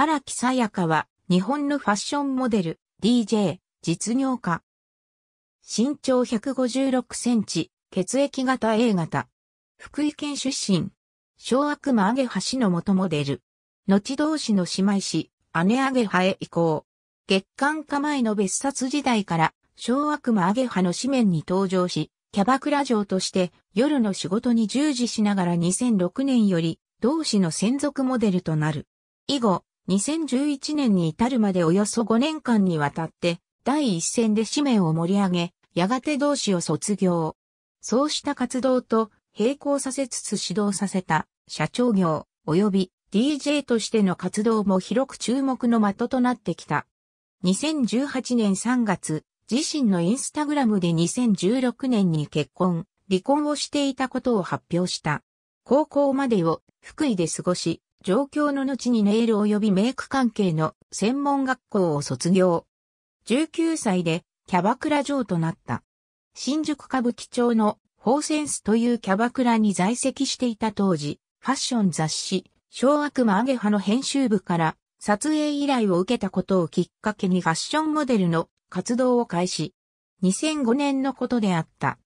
荒木さやかは、日本のファッションモデル、DJ、実業家。身長156センチ、血液型 A 型。福井県出身。小悪魔上げ橋の元モデル。後同士の姉妹氏、姉上げ派へ移行。月刊構えの別冊時代から、小悪魔上げ派の紙面に登場し、キャバクラ嬢として夜の仕事に従事しながら2006年より同氏の専属モデルとなる。以後、2011年に至るまでおよそ5年間にわたって、第一線で使命を盛り上げ、やがて同志を卒業。そうした活動と並行させつつ指導させた社長業及び DJ としての活動も広く注目の的となってきた。2018年3月、自身のインスタグラムで2016年に結婚、離婚をしていたことを発表した。高校までを福井で過ごし、状況の後にネイル及びメイク関係の専門学校を卒業。19歳でキャバクラ嬢となった。新宿歌舞伎町のホーセンスというキャバクラに在籍していた当時、ファッション雑誌、小悪魔アゲハの編集部から撮影依頼を受けたことをきっかけにファッションモデルの活動を開始。2005年のことであった。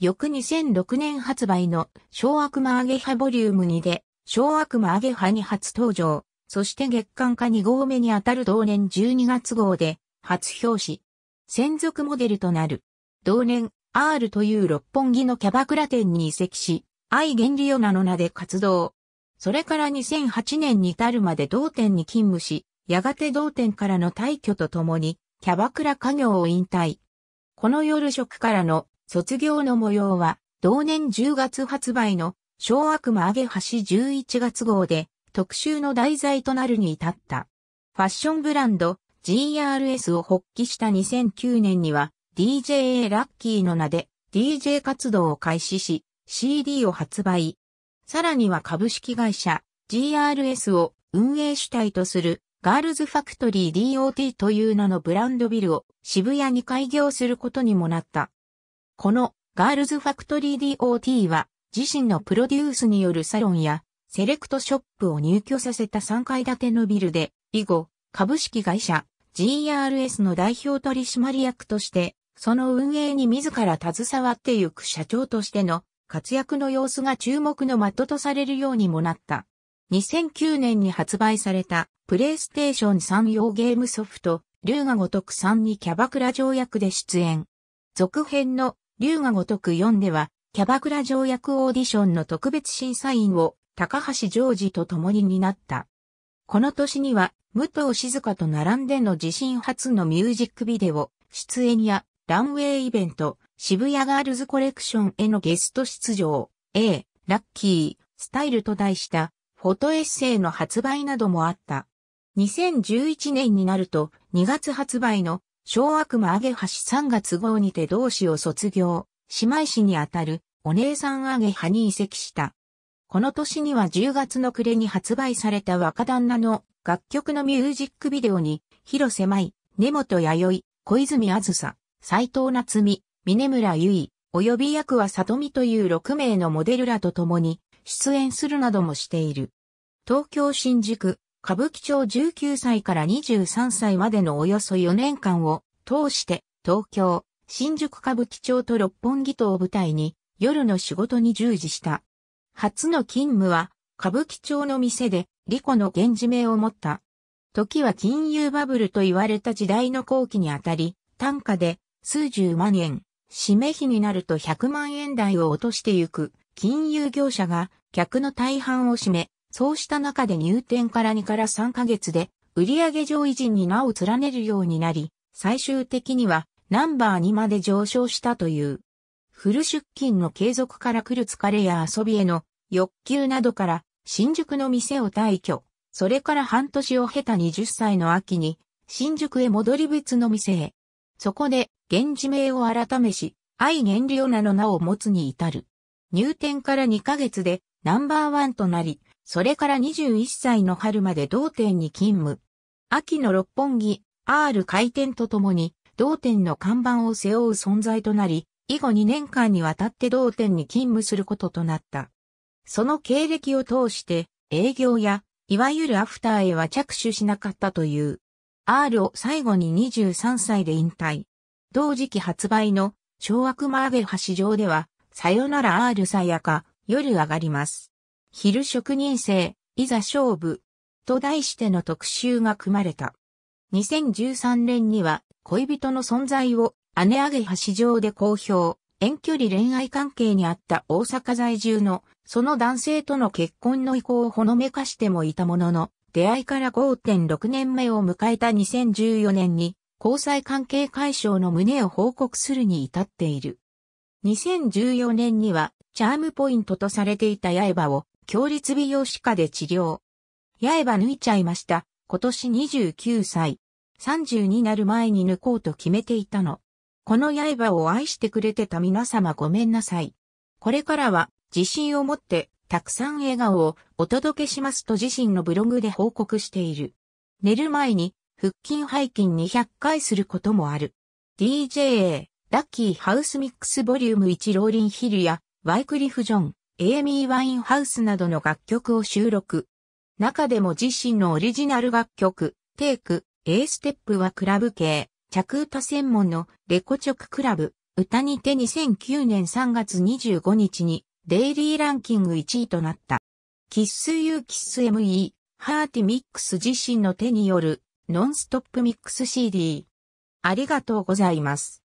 翌2006年発売の小悪魔アゲハボリューム2で小悪魔アゲハに初登場、そして月刊化2号目にあたる同年12月号で初表紙、専属モデルとなる。同年、R という六本木のキャバクラ店に移籍し、愛原理オナの名で活動。それから2008年に至るまで同店に勤務し、やがて同店からの退去とともに、キャバクラ家業を引退。この夜食からの卒業の模様は、同年10月発売の小悪魔上げ橋11月号で特集の題材となるに至った。ファッションブランド GRS を発揮した2009年には DJA ラッキーの名で DJ 活動を開始し CD を発売。さらには株式会社 GRS を運営主体とするガールズファクトリー DOT という名のブランドビルを渋谷に開業することにもなった。このガールズファクトリー DOT は自身のプロデュースによるサロンやセレクトショップを入居させた3階建てのビルで、以後、株式会社 GRS の代表取締役として、その運営に自ら携わってゆく社長としての活躍の様子が注目の的とされるようにもなった。2009年に発売されたプレイステーション3用ゲームソフト、龍が如く3にキャバクラ条約で出演。続編の龍が如く4ではキャバクラ条約オーディションの特別審査員を高橋ジョージと共に担った。この年には、武藤静香と並んでの自身初のミュージックビデオ、出演やランウェイイベント、渋谷ガールズコレクションへのゲスト出場、A、ラッキー、スタイルと題したフォトエッセイの発売などもあった。2011年になると、2月発売の小悪魔上げ橋3月号にて同志を卒業、姉妹誌にあたるお姉さんアゲハに移籍した。この年には10月の暮れに発売された若旦那の楽曲のミュージックビデオに、広瀬舞、根本弥生、小泉あずさ、斎藤夏美、峰村ゆい、及び役は里美という6名のモデルらと共に出演するなどもしている。東京新宿、歌舞伎町19歳から23歳までのおよそ4年間を通して、東京、新宿歌舞伎町と六本木とを舞台に、夜の仕事に従事した。初の勤務は、歌舞伎町の店で、リコの源氏名を持った。時は金融バブルと言われた時代の後期にあたり、単価で数十万円、締め費になると100万円台を落としてゆく、金融業者が客の大半を占め、そうした中で入店から2から3ヶ月で、売上上維持に名を連ねるようになり、最終的にはナンバー2まで上昇したという。フル出勤の継続から来る疲れや遊びへの欲求などから新宿の店を退去、それから半年を経た20歳の秋に新宿へ戻り別の店へ。そこで、源氏名を改めし、愛源流名の名を持つに至る。入店から2ヶ月でナンバーワンとなり、それから21歳の春まで同店に勤務。秋の六本木、R 開店とともに、同店の看板を背負う存在となり、以後2年間にわたって同店に勤務することとなった。その経歴を通して営業やいわゆるアフターへは着手しなかったという。R を最後に23歳で引退。同時期発売の小悪マーゲハ市場では、さよなら R さやか、夜上がります。昼職人生、いざ勝負、と題しての特集が組まれた。2013年には恋人の存在を姉上げ橋上で公表、遠距離恋愛関係にあった大阪在住の、その男性との結婚の意向をほのめかしてもいたものの、出会いから5.6年目を迎えた2014年に、交際関係解消の旨を報告するに至っている。2014年には、チャームポイントとされていた刃を、強烈美容歯科で治療。刃抜いちゃいました。今年29歳。30になる前に抜こうと決めていたの。この刃を愛してくれてた皆様ごめんなさい。これからは自信を持ってたくさん笑顔をお届けしますと自身のブログで報告している。寝る前に腹筋背筋200回することもある。DJA、ラッキーハウスミックスボリューム1ローリンヒルやワイクリフ・ジョン、エイミー・ワインハウスなどの楽曲を収録。中でも自身のオリジナル楽曲、テイク、A ステップはクラブ系、着歌専門のレコチョククラブ、歌にて2009年3月25日に、デイリーランキング1位となった。キッスユーキッス ME、ハーティミックス自身の手による、ノンストップミックス CD。ありがとうございます。